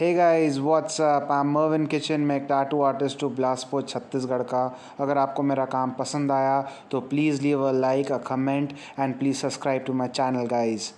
है guys what's up I Mervin kitchen मैं एक टाटू आर्टिस्ट हूँ बिलासपुर छत्तीसगढ़ का अगर आपको मेरा काम पसंद आया तो please leave a like a comment and please subscribe to my channel guys